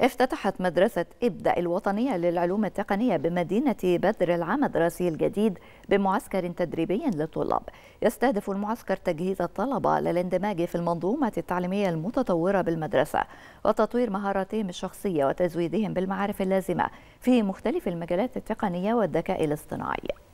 افتتحت مدرسة إبدأ الوطنية للعلوم التقنية بمدينة بدر العام الدراسي الجديد بمعسكر تدريبي للطلاب يستهدف المعسكر تجهيز الطلبة للاندماج في المنظومة التعليمية المتطورة بالمدرسة وتطوير مهاراتهم الشخصية وتزويدهم بالمعارف اللازمة في مختلف المجالات التقنية والذكاء الاصطناعي